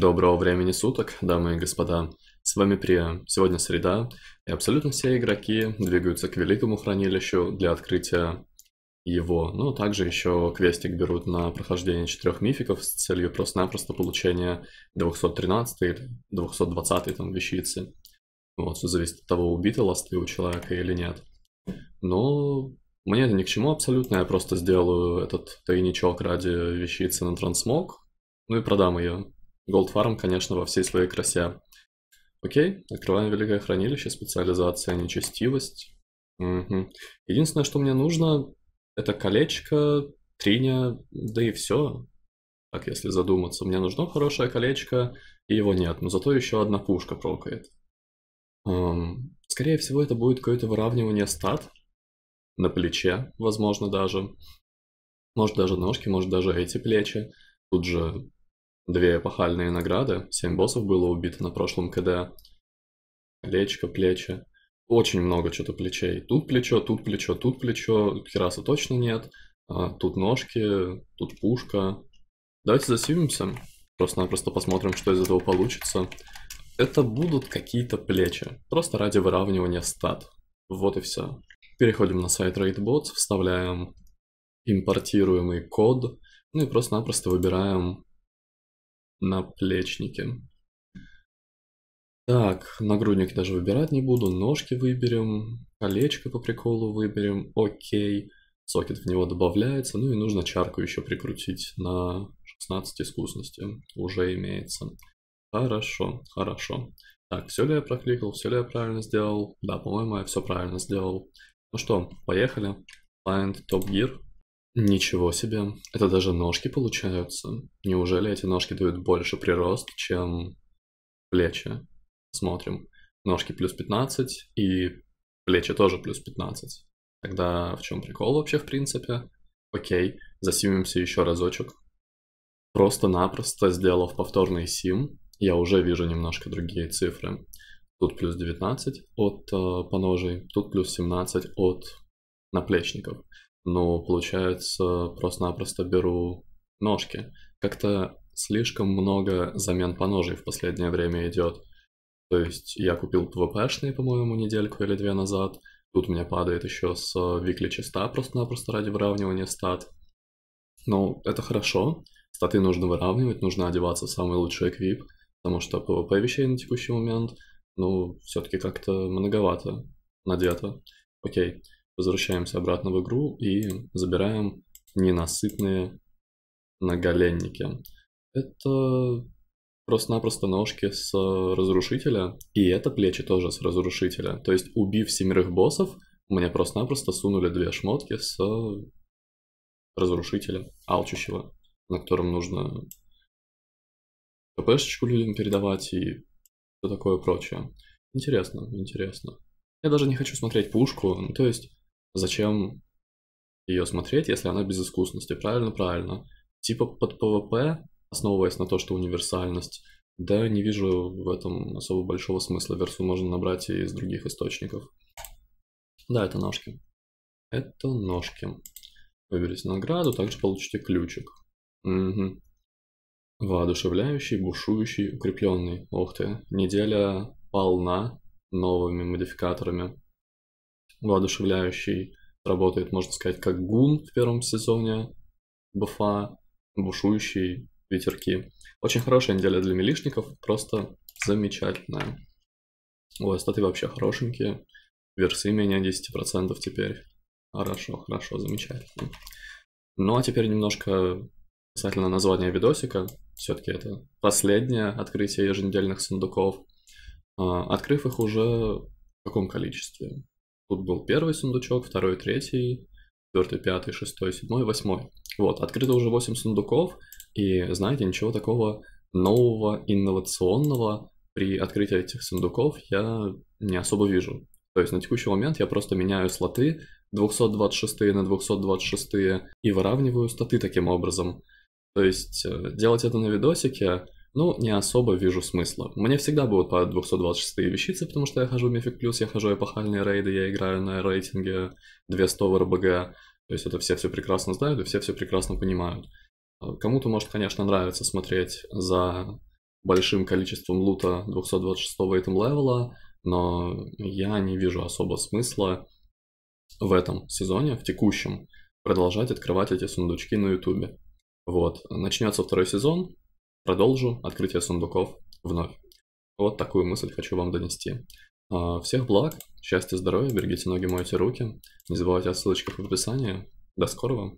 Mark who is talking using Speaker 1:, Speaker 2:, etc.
Speaker 1: Доброго времени суток, дамы и господа. С вами Прия. Сегодня среда, и абсолютно все игроки двигаются к великому хранилищу для открытия его. Ну, а также еще квестик берут на прохождение четырех мификов с целью просто-напросто получения 213 или 220 там вещицы. Вот, все зависит от того, убиты ласты у человека или нет. Но мне это ни к чему абсолютно, я просто сделаю этот тайничок ради вещицы на трансмог, ну и продам ее. Голдфарм, конечно, во всей своей красе. Окей, открываем Великое Хранилище, специализация нечестивость. Угу. Единственное, что мне нужно, это колечко, триня, да и все. Так, если задуматься, мне нужно хорошее колечко, и его нет, но зато еще одна пушка прокает. Эм, скорее всего, это будет какое-то выравнивание стат на плече, возможно, даже. Может, даже ножки, может, даже эти плечи. Тут же Две эпохальные награды, семь боссов было убито на прошлом КД. Плечко, плечи. Очень много что-то плечей. Тут плечо, тут плечо, тут плечо. Хераса точно нет. А, тут ножки, тут пушка. Давайте засивимся. Просто-напросто посмотрим, что из этого получится. Это будут какие-то плечи. Просто ради выравнивания стат. Вот и все. Переходим на сайт RateBots, вставляем импортируемый код. Ну и просто-напросто выбираем наплечники. Так, нагрудник даже выбирать не буду, ножки выберем, колечко по приколу выберем, окей. Сокет в него добавляется, ну и нужно чарку еще прикрутить на 16 искусности, уже имеется. Хорошо, хорошо. Так, все ли я прокликал, все ли я правильно сделал? Да, по-моему, я все правильно сделал. Ну что, поехали. Find Top Gear. Ничего себе. Это даже ножки получаются. Неужели эти ножки дают больше прирост, чем плечи? Смотрим. Ножки плюс 15 и плечи тоже плюс 15. Тогда в чем прикол вообще в принципе? Окей, засимимся еще разочек. Просто-напросто сделав повторный сим, я уже вижу немножко другие цифры. Тут плюс 19 от э, поножей, тут плюс 17 от наплечников но получается просто-напросто беру ножки. Как-то слишком много замен по ножей в последнее время идет. То есть я купил ПВПшные, по-моему, недельку или две назад. Тут у меня падает еще с Викли э, чиста, просто-напросто ради выравнивания стат. Но ну, это хорошо. Статы нужно выравнивать, нужно одеваться в самый лучший эквип, потому что ПВП вещей на текущий момент, ну, все-таки как-то многовато надето. Окей. Возвращаемся обратно в игру и забираем ненасытные наголенники Это просто-напросто ножки с разрушителя, и это плечи тоже с разрушителя. То есть, убив семерых боссов, мне просто-напросто сунули две шмотки с разрушителя, алчущего, на котором нужно ППшечку людям передавать и все такое прочее. Интересно, интересно. Я даже не хочу смотреть пушку, ну, то есть Зачем ее смотреть, если она без искусности? Правильно, правильно. Типа под ПВП, основываясь на то, что универсальность, да, не вижу в этом особо большого смысла. Версу можно набрать и из других источников. Да, это ножки. Это ножки. Выберите награду, также получите ключик. Угу. Воодушевляющий, бушующий, укрепленный. Ух ты. Неделя полна новыми модификаторами воодушевляющий. Работает, можно сказать, как гун в первом сезоне буфа, бушующие ветерки. Очень хорошая неделя для милишников, просто замечательная. Ой, статы вообще хорошенькие. Версы менее 10% теперь. Хорошо, хорошо, замечательно. Ну а теперь немножко касательно названия видосика. Все-таки это последнее открытие еженедельных сундуков. А, открыв их уже в каком количестве? Тут был первый сундучок, второй, третий, четвертый, пятый, шестой, седьмой, восьмой. Вот, открыто уже 8 сундуков, и, знаете, ничего такого нового, инновационного при открытии этих сундуков я не особо вижу. То есть на текущий момент я просто меняю слоты 226 на 226 и выравниваю статы таким образом. То есть э, делать это на видосике ну, не особо вижу смысла. Мне всегда будут падать 226 вещицы, потому что я хожу в Мифик Плюс, я хожу эпохальные рейды, я играю на рейтинге 200 в РБГ. То есть это все все прекрасно знают и все все прекрасно понимают. А, кому-то может, конечно, нравится смотреть за большим количеством лута 226-го этом левела, но я не вижу особо смысла в этом сезоне, в текущем, продолжать открывать эти сундучки на ютубе. Вот, начнется второй сезон, Продолжу открытие сундуков вновь. Вот такую мысль хочу вам донести. А, всех благ, счастья, здоровья, берегите ноги, мойте руки. Не забывайте о ссылочках в описании. До скорого!